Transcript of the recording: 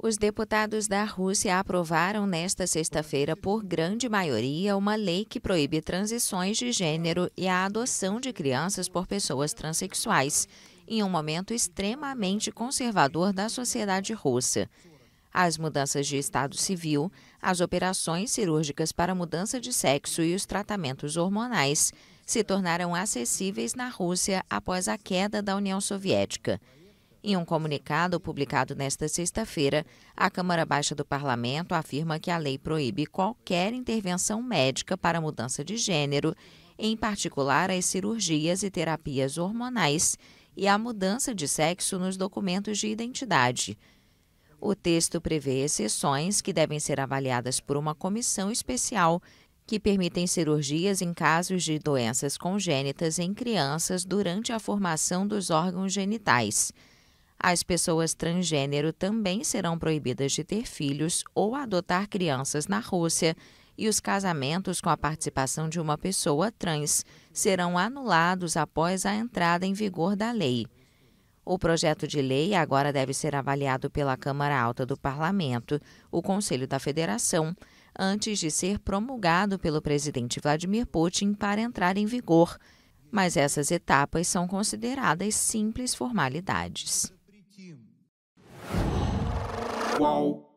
Os deputados da Rússia aprovaram nesta sexta-feira, por grande maioria, uma lei que proíbe transições de gênero e a adoção de crianças por pessoas transexuais, em um momento extremamente conservador da sociedade russa. As mudanças de estado civil, as operações cirúrgicas para mudança de sexo e os tratamentos hormonais se tornaram acessíveis na Rússia após a queda da União Soviética. Em um comunicado publicado nesta sexta-feira, a Câmara Baixa do Parlamento afirma que a lei proíbe qualquer intervenção médica para mudança de gênero, em particular as cirurgias e terapias hormonais e a mudança de sexo nos documentos de identidade. O texto prevê exceções que devem ser avaliadas por uma comissão especial que permitem cirurgias em casos de doenças congênitas em crianças durante a formação dos órgãos genitais. As pessoas transgênero também serão proibidas de ter filhos ou adotar crianças na Rússia, e os casamentos com a participação de uma pessoa trans serão anulados após a entrada em vigor da lei. O projeto de lei agora deve ser avaliado pela Câmara Alta do Parlamento, o Conselho da Federação, antes de ser promulgado pelo presidente Vladimir Putin para entrar em vigor. Mas essas etapas são consideradas simples formalidades. whoa.